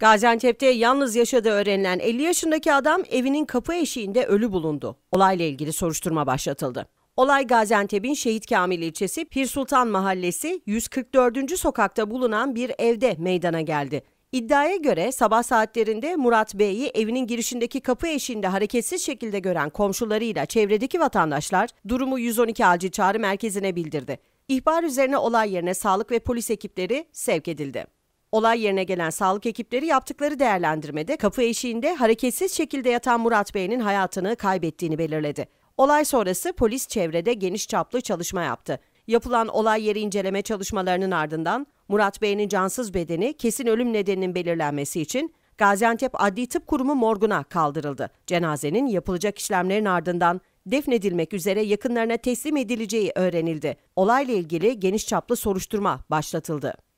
Gaziantep'te yalnız yaşadığı öğrenilen 50 yaşındaki adam evinin kapı eşiğinde ölü bulundu. Olayla ilgili soruşturma başlatıldı. Olay Gaziantep'in Şehit Kamil ilçesi Pir Sultan Mahallesi 144. sokakta bulunan bir evde meydana geldi. İddiaya göre sabah saatlerinde Murat Bey'i evinin girişindeki kapı eşiğinde hareketsiz şekilde gören komşularıyla çevredeki vatandaşlar durumu 112 acil çağrı merkezine bildirdi. İhbar üzerine olay yerine sağlık ve polis ekipleri sevk edildi. Olay yerine gelen sağlık ekipleri yaptıkları değerlendirmede kapı eşiğinde hareketsiz şekilde yatan Murat Bey'in hayatını kaybettiğini belirledi. Olay sonrası polis çevrede geniş çaplı çalışma yaptı. Yapılan olay yeri inceleme çalışmalarının ardından Murat Bey'in cansız bedeni kesin ölüm nedeninin belirlenmesi için Gaziantep Adli Tıp Kurumu morguna kaldırıldı. Cenazenin yapılacak işlemlerin ardından defnedilmek üzere yakınlarına teslim edileceği öğrenildi. Olayla ilgili geniş çaplı soruşturma başlatıldı.